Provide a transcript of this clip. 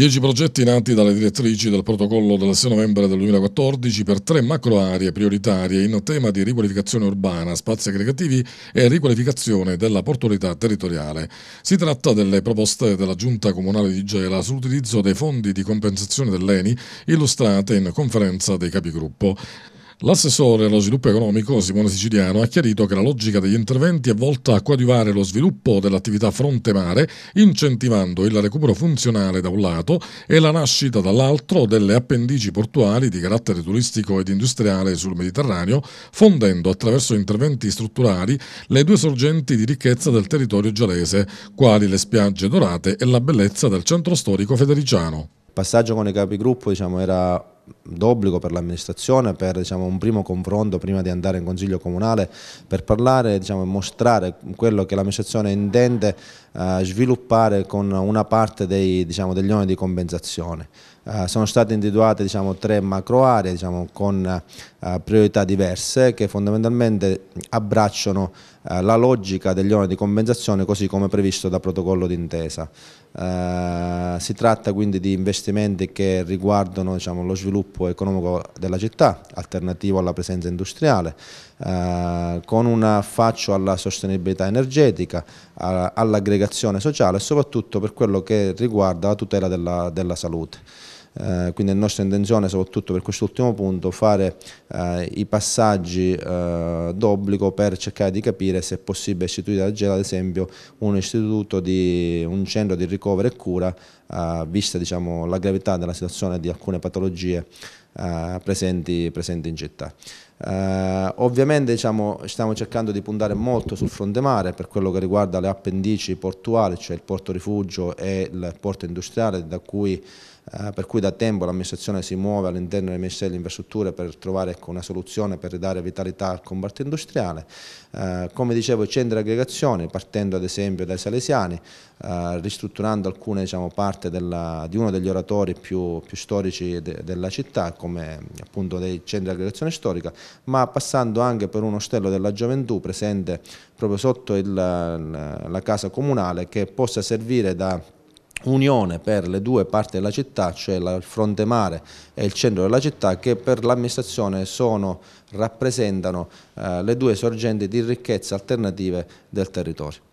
Dieci progetti nati dalle direttrici del protocollo del 6 novembre del 2014 per tre macro aree prioritarie in tema di riqualificazione urbana, spazi aggregativi e riqualificazione della portualità territoriale. Si tratta delle proposte della Giunta Comunale di Gela sull'utilizzo dei fondi di compensazione dell'ENI illustrate in conferenza dei capigruppo. L'assessore allo sviluppo economico Simone Siciliano ha chiarito che la logica degli interventi è volta a coadiuvare lo sviluppo dell'attività fronte mare, incentivando il recupero funzionale da un lato e la nascita dall'altro delle appendici portuali di carattere turistico ed industriale sul Mediterraneo, fondendo attraverso interventi strutturali le due sorgenti di ricchezza del territorio gialese, quali le spiagge dorate e la bellezza del centro storico federiciano. Il passaggio con i capigruppo diciamo, era d'obbligo per l'amministrazione per diciamo, un primo confronto prima di andare in consiglio comunale per parlare diciamo, e mostrare quello che l'amministrazione intende eh, sviluppare con una parte dei, diciamo, degli oneri di compensazione. Eh, sono state individuate diciamo, tre macro aree diciamo, con eh, priorità diverse che fondamentalmente abbracciano eh, la logica degli oneri di compensazione così come previsto da protocollo d'intesa. Eh, si tratta quindi di investimenti che riguardano diciamo, lo sviluppo economico della città, alternativo alla presenza industriale, eh, con un affaccio alla sostenibilità energetica, all'aggregazione sociale e soprattutto per quello che riguarda la tutela della, della salute. Eh, quindi è nostra intenzione soprattutto per quest'ultimo punto fare eh, i passaggi eh, d'obbligo per cercare di capire se è possibile istituire a Gela ad esempio un istituto, di, un centro di ricovero e cura eh, vista diciamo, la gravità della situazione di alcune patologie eh, presenti, presenti, in città. Eh, ovviamente diciamo, stiamo cercando di puntare molto sul fronte mare per quello che riguarda le appendici portuali, cioè il porto rifugio e il porto industriale cui, eh, per cui da tempo l'amministrazione si muove all'interno del Ministero delle Infrastrutture per trovare ecco, una soluzione per ridare vitalità al comparto industriale. Eh, come dicevo, i centri di aggregazione, partendo ad esempio dai salesiani, eh, ristrutturando alcune diciamo, parti parte della, di uno degli oratori più, più storici de, della città, come appunto dei centri di aggregazione storica, ma passando anche per un ostello della gioventù presente proprio sotto il, la casa comunale che possa servire da unione per le due parti della città, cioè il fronte mare e il centro della città, che per l'amministrazione rappresentano eh, le due sorgenti di ricchezza alternative del territorio.